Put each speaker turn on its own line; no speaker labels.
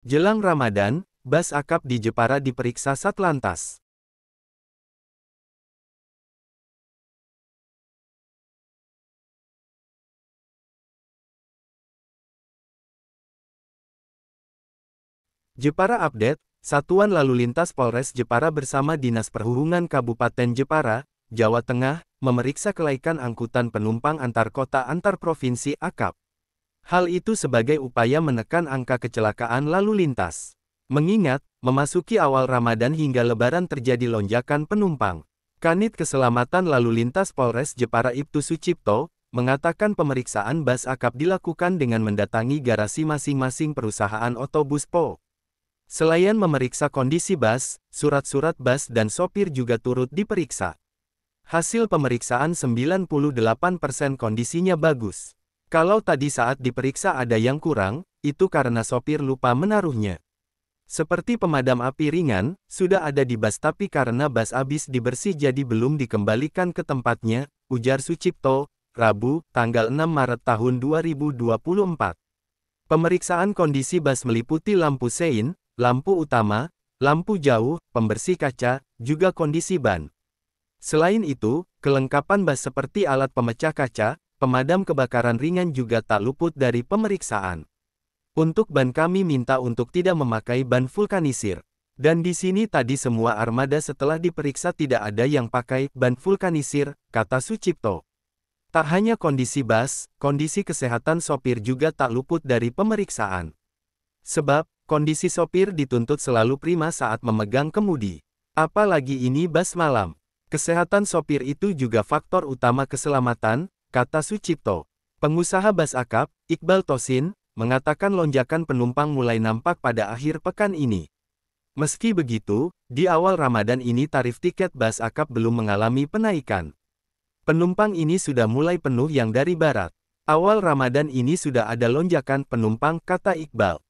Jelang Ramadan, Bas Akap di Jepara diperiksa Satlantas.
Jepara Update, Satuan Lalu Lintas Polres Jepara bersama Dinas Perhubungan Kabupaten Jepara, Jawa Tengah, memeriksa kelaikan angkutan penumpang antar kota antar provinsi AKAP. Hal itu sebagai upaya menekan angka kecelakaan lalu lintas. Mengingat, memasuki awal Ramadan hingga Lebaran terjadi lonjakan penumpang. Kanit Keselamatan Lalu Lintas Polres Jepara Ibtu Sucipto, mengatakan pemeriksaan bas akap dilakukan dengan mendatangi garasi masing-masing perusahaan otobus PO. Selain memeriksa kondisi bas, surat-surat bas dan sopir juga turut diperiksa. Hasil pemeriksaan 98% persen kondisinya bagus. Kalau tadi saat diperiksa ada yang kurang, itu karena sopir lupa menaruhnya. Seperti pemadam api ringan, sudah ada di bas tapi karena bas habis dibersih jadi belum dikembalikan ke tempatnya, ujar Sucipto, Rabu, tanggal 6 Maret tahun 2024. Pemeriksaan kondisi bas meliputi lampu sein, lampu utama, lampu jauh, pembersih kaca, juga kondisi ban. Selain itu, kelengkapan bas seperti alat pemecah kaca, pemadam kebakaran ringan juga tak luput dari pemeriksaan. Untuk ban kami minta untuk tidak memakai ban vulkanisir. Dan di sini tadi semua armada setelah diperiksa tidak ada yang pakai ban vulkanisir, kata Sucipto. Tak hanya kondisi bas, kondisi kesehatan sopir juga tak luput dari pemeriksaan. Sebab, kondisi sopir dituntut selalu prima saat memegang kemudi. Apalagi ini bas malam. Kesehatan sopir itu juga faktor utama keselamatan, kata Sucipto. Pengusaha Bas Akap, Iqbal Tosin, mengatakan lonjakan penumpang mulai nampak pada akhir pekan ini. Meski begitu, di awal Ramadan ini tarif tiket Bas Akap belum mengalami penaikan. Penumpang ini sudah mulai penuh yang dari barat. Awal Ramadan ini sudah ada lonjakan penumpang, kata Iqbal.